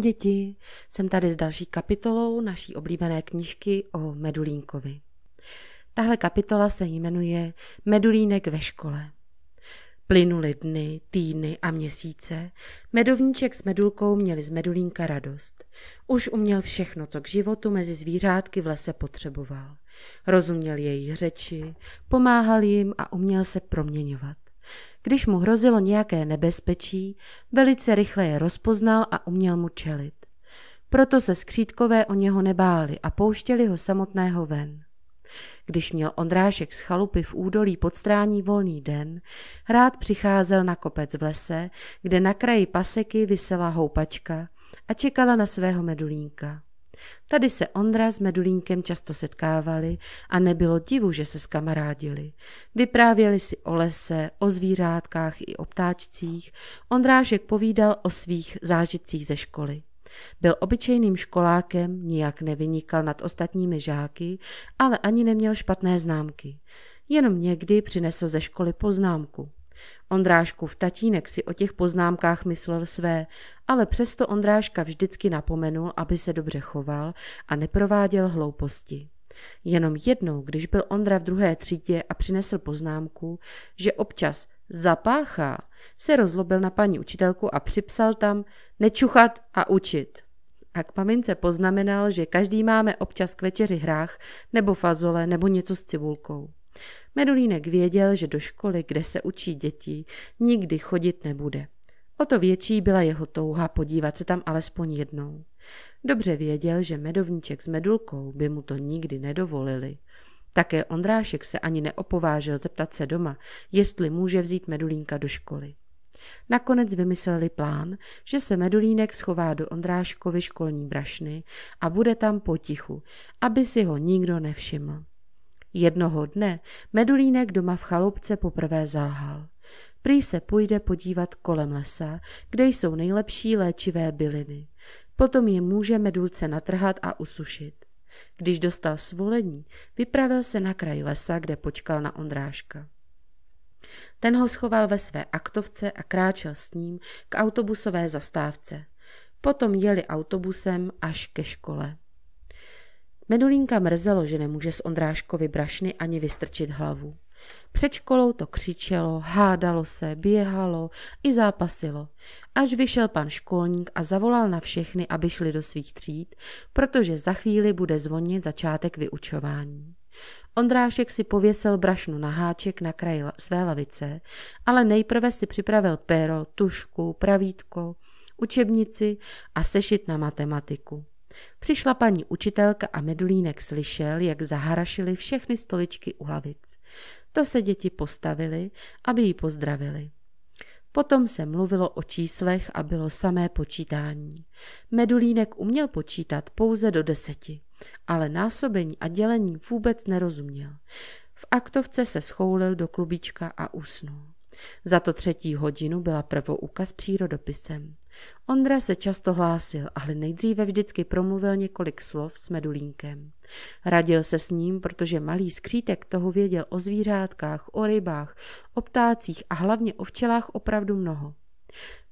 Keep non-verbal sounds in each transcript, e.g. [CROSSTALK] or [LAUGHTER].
děti, jsem tady s další kapitolou naší oblíbené knížky o Medulínkovi. Tahle kapitola se jmenuje Medulínek ve škole. Plynuli dny, týdny a měsíce. Medovníček s medulkou měli z medulínka radost. Už uměl všechno, co k životu mezi zvířátky v lese potřeboval. Rozuměl jejich řeči, pomáhal jim a uměl se proměňovat. Když mu hrozilo nějaké nebezpečí, velice rychle je rozpoznal a uměl mu čelit. Proto se skřítkové o něho nebáli a pouštěli ho samotného ven. Když měl Ondrášek z chalupy v údolí podstrání volný den, rád přicházel na kopec v lese, kde na kraji paseky vysela houpačka a čekala na svého medulínka. Tady se Ondra s Medulínkem často setkávali a nebylo divu, že se skamarádili. Vyprávěli si o lese, o zvířátkách i o ptáčcích. Ondrášek povídal o svých zážitcích ze školy. Byl obyčejným školákem, nijak nevynikal nad ostatními žáky, ale ani neměl špatné známky. Jenom někdy přinesl ze školy poznámku. Ondrášku v tatínek si o těch poznámkách myslel své, ale přesto Ondráška vždycky napomenul, aby se dobře choval a neprováděl hlouposti. Jenom jednou, když byl Ondra v druhé třídě a přinesl poznámku, že občas zapáchá, se rozlobil na paní učitelku a připsal tam nečuchat a učit. A k mamince poznamenal, že každý máme občas k večeři hrách nebo fazole nebo něco s cibulkou. Medulínek věděl, že do školy, kde se učí děti, nikdy chodit nebude. O to větší byla jeho touha podívat se tam alespoň jednou. Dobře věděl, že medovníček s medulkou by mu to nikdy nedovolili. Také Ondrášek se ani neopovážil zeptat se doma, jestli může vzít medulínka do školy. Nakonec vymysleli plán, že se Medulínek schová do Ondráškovy školní brašny a bude tam potichu, aby si ho nikdo nevšiml. Jednoho dne Medulínek doma v chalupce poprvé zalhal. Prý se půjde podívat kolem lesa, kde jsou nejlepší léčivé byliny. Potom je může medulce natrhat a usušit. Když dostal svolení, vypravil se na kraj lesa, kde počkal na Ondráška. Ten ho schoval ve své aktovce a kráčel s ním k autobusové zastávce. Potom jeli autobusem až ke škole. Medulínka mrzelo, že nemůže z Ondráškovi brašny ani vystrčit hlavu. Před školou to křičelo, hádalo se, běhalo i zápasilo. Až vyšel pan školník a zavolal na všechny, aby šli do svých tříd, protože za chvíli bude zvonit začátek vyučování. Ondrášek si pověsil brašnu na háček na kraji své lavice, ale nejprve si připravil péro, tušku, pravítko, učebnici a sešit na matematiku. Přišla paní učitelka a Medulínek slyšel, jak zaharašili všechny stoličky u lavic. To se děti postavili, aby ji pozdravili. Potom se mluvilo o číslech a bylo samé počítání. Medulínek uměl počítat pouze do deseti, ale násobení a dělení vůbec nerozuměl. V aktovce se schoulil do klubička a usnul. Za to třetí hodinu byla prvouka s přírodopisem. Ondra se často hlásil, ale nejdříve vždycky promluvil několik slov s medulínkem. Radil se s ním, protože malý skřítek toho věděl o zvířátkách, o rybách, o ptácích a hlavně o včelách opravdu mnoho.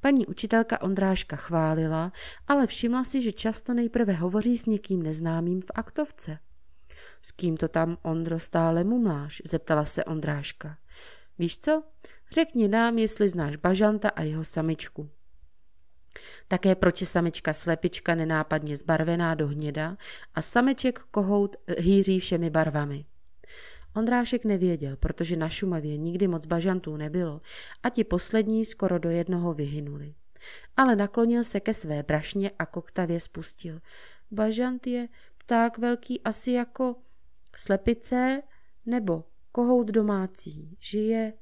Paní učitelka Ondráška chválila, ale všimla si, že často nejprve hovoří s někým neznámým v aktovce. S kým to tam, Ondro, stále mumláš? zeptala se Ondráška. Víš co? Řekni nám, jestli znáš Bažanta a jeho samičku. Také proč samečka slepička nenápadně zbarvená do hněda a sameček kohout eh, hýří všemi barvami. Ondrášek nevěděl, protože na Šumavě nikdy moc bažantů nebylo a ti poslední skoro do jednoho vyhynuli. Ale naklonil se ke své brašně a koktavě spustil. Bažant je pták velký asi jako slepice nebo kohout domácí. Žije,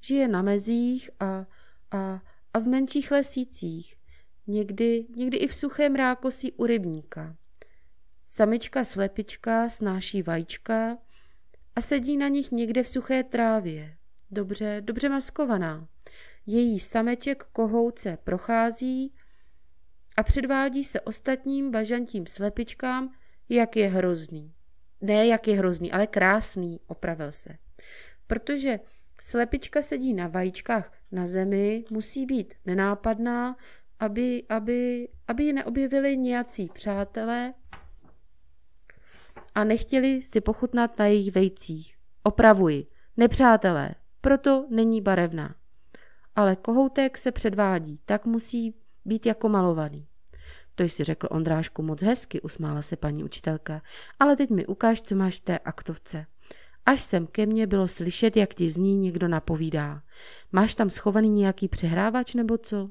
žije na mezích a, a, a v menších lesících někdy, někdy i v suchém rákosí u rybníka. Samička slepička snáší vajíčka a sedí na nich někde v suché trávě, dobře, dobře maskovaná. Její sameček kohouce prochází a předvádí se ostatním bažantím slepičkám, jak je hrozný. Ne, jak je hrozný, ale krásný, opravil se. Protože slepička sedí na vajíčkách na zemi, musí být nenápadná, aby, aby, aby ji neobjevili nějací přátelé a nechtěli si pochutnat na jejich vejcích. Opravuji, nepřátelé, proto není barevná. Ale kohoutek se předvádí, tak musí být jako malovaný. To jsi řekl Ondrášku moc hezky, usmála se paní učitelka, ale teď mi ukáž, co máš v té aktovce. Až sem ke mně bylo slyšet, jak ti zní někdo napovídá. Máš tam schovaný nějaký přehrávač nebo co?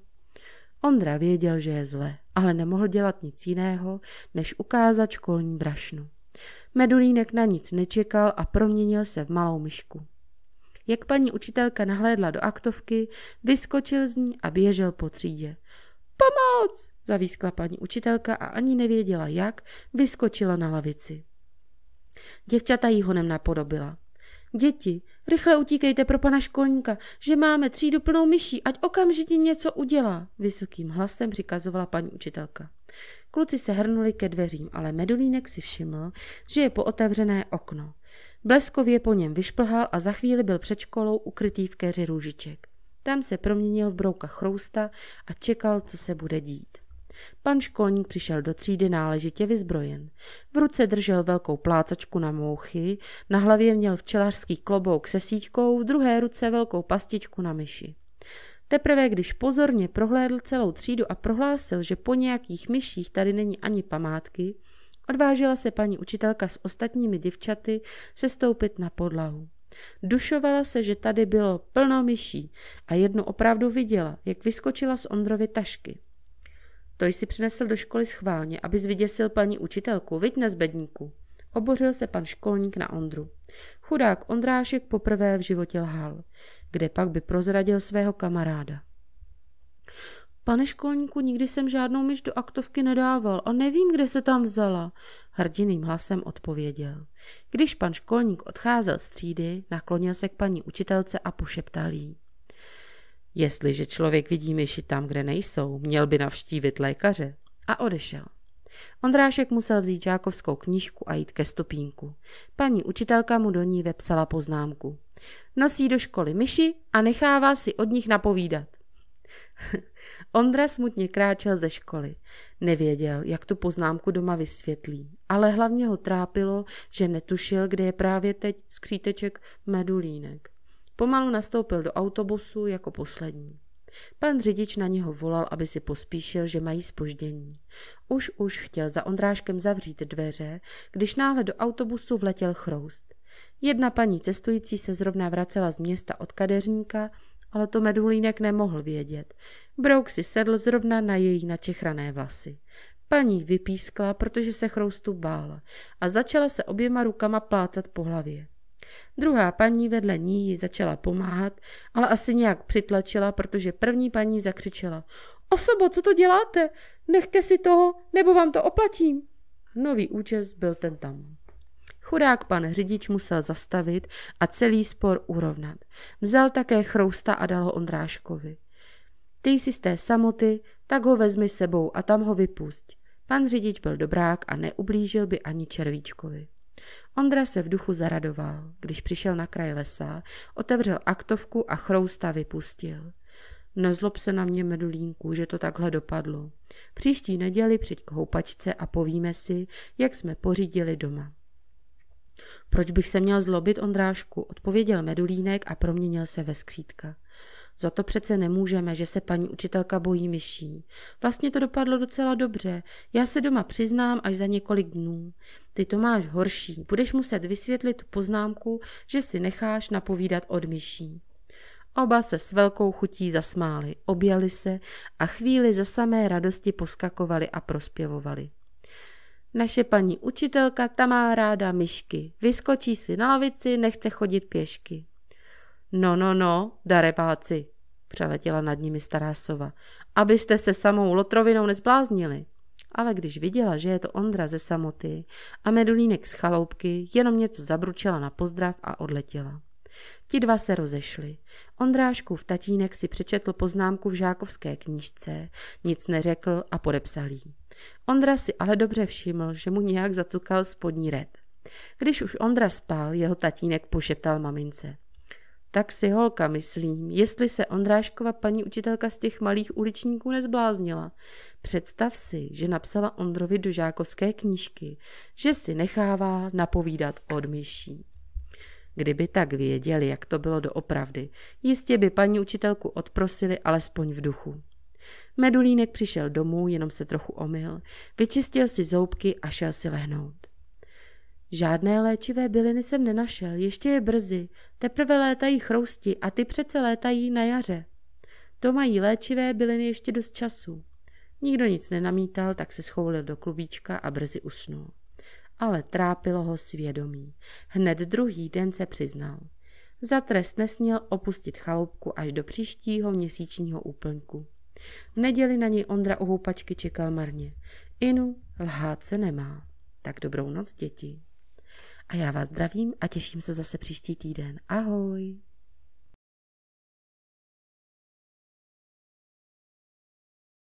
Ondra věděl, že je zle, ale nemohl dělat nic jiného, než ukázat školní brašnu. Medulínek na nic nečekal a proměnil se v malou myšku. Jak paní učitelka nahlédla do aktovky, vyskočil z ní a běžel po třídě. Pomoc! zavískla paní učitelka a ani nevěděla jak, vyskočila na lavici. Děvčata jí honem napodobila. Děti, rychle utíkejte pro pana školníka, že máme třídu plnou myší, ať okamžitě něco udělá, vysokým hlasem přikazovala paní učitelka. Kluci se hrnuli ke dveřím, ale Medulínek si všiml, že je pootevřené okno. Bleskově po něm vyšplhal a za chvíli byl před školou ukrytý v keři růžiček. Tam se proměnil v brouka chrousta a čekal, co se bude dít. Pan školník přišel do třídy náležitě vyzbrojen. V ruce držel velkou plácačku na mouchy, na hlavě měl včelařský klobouk se síťkou, v druhé ruce velkou pastičku na myši. Teprve když pozorně prohlédl celou třídu a prohlásil, že po nějakých myších tady není ani památky, odvážila se paní učitelka s ostatními děvčaty sestoupit na podlahu. Dušovala se, že tady bylo plno myší a jednu opravdu viděla, jak vyskočila z Ondrovy tašky. To jsi přinesl do školy schválně, aby zvyděsil paní učitelku, viď na zbedníku. Obořil se pan školník na Ondru. Chudák Ondrášek poprvé v životě lhal, kde pak by prozradil svého kamaráda. Pane školníku, nikdy jsem žádnou myš do aktovky nedával a nevím, kde se tam vzala, hrdiným hlasem odpověděl. Když pan školník odcházel z třídy, naklonil se k paní učitelce a pošeptal jí. Jestliže člověk vidí myši tam, kde nejsou, měl by navštívit lékaře. A odešel. Ondrášek musel vzít žákovskou knížku a jít ke stupínku. Paní učitelka mu do ní vepsala poznámku. Nosí do školy myši a nechává si od nich napovídat. [LAUGHS] Ondra smutně kráčel ze školy. Nevěděl, jak tu poznámku doma vysvětlí, ale hlavně ho trápilo, že netušil, kde je právě teď skříteček medulínek. Pomalu nastoupil do autobusu jako poslední. Pan řidič na něho volal, aby si pospíšil, že mají spoždění. Už už chtěl za Ondráškem zavřít dveře, když náhle do autobusu vletěl chroust. Jedna paní cestující se zrovna vracela z města od kadeřníka, ale to medulínek nemohl vědět. Brouk si sedl zrovna na její načechrané vlasy. Paní vypískla, protože se chroustu bála a začala se oběma rukama plácat po hlavě. Druhá paní vedle ní ji začala pomáhat, ale asi nějak přitlačila, protože první paní zakřičela Osobo, co to děláte? Nechte si toho, nebo vám to oplatím. Nový účes byl ten tam. Chudák pan řidič musel zastavit a celý spor urovnat. Vzal také chrousta a dal ho Ondráškovi. Ty jsi z té samoty, tak ho vezmi sebou a tam ho vypust. Pan řidič byl dobrák a neublížil by ani červíčkovi. Ondra se v duchu zaradoval. Když přišel na kraj lesa, otevřel aktovku a chrousta vypustil. Nezlob se na mě, Medulínku, že to takhle dopadlo. Příští neděli přijď k houpačce a povíme si, jak jsme pořídili doma. Proč bych se měl zlobit, Ondrášku, odpověděl Medulínek a proměnil se ve skřítka. Za to přece nemůžeme, že se paní učitelka bojí myší. Vlastně to dopadlo docela dobře. Já se doma přiznám až za několik dnů. Ty to máš horší. Budeš muset vysvětlit poznámku, že si necháš napovídat od myší. Oba se s velkou chutí zasmáli, objali se a chvíli za samé radosti poskakovali a prospěvovali. Naše paní učitelka ta má ráda myšky. Vyskočí si na lavici, nechce chodit pěšky. No, no, no, darebáci, přeletěla nad nimi stará sova, abyste se samou lotrovinou nezbláznili. Ale když viděla, že je to Ondra ze samoty a medulínek z chaloupky, jenom něco zabručela na pozdrav a odletěla. Ti dva se rozešli. v tatínek si přečetl poznámku v žákovské knížce, nic neřekl a podepsal jí. Ondra si ale dobře všiml, že mu nějak zacukal spodní red. Když už Ondra spal, jeho tatínek pošeptal mamince. Tak si holka, myslím, jestli se Ondráškova paní učitelka z těch malých uličníků nezbláznila. Představ si, že napsala Ondrovi do žákovské knížky, že si nechává napovídat od myší. Kdyby tak věděli, jak to bylo doopravdy, jistě by paní učitelku odprosili alespoň v duchu. Medulínek přišel domů, jenom se trochu omyl, vyčistil si zoubky a šel si lehnout. Žádné léčivé byliny jsem nenašel, ještě je brzy. Teprve létají chrousti a ty přece létají na jaře. To mají léčivé byliny ještě dost času. Nikdo nic nenamítal, tak se schoulil do klubíčka a brzy usnul. Ale trápilo ho svědomí. Hned druhý den se přiznal. Za trest nesměl opustit chaloupku až do příštího měsíčního úplňku. V neděli na něj Ondra u houpačky čekal marně. Inu lhát se nemá. Tak dobrou noc, děti a já vás zdravím a těším se zase příští týden. Ahoj!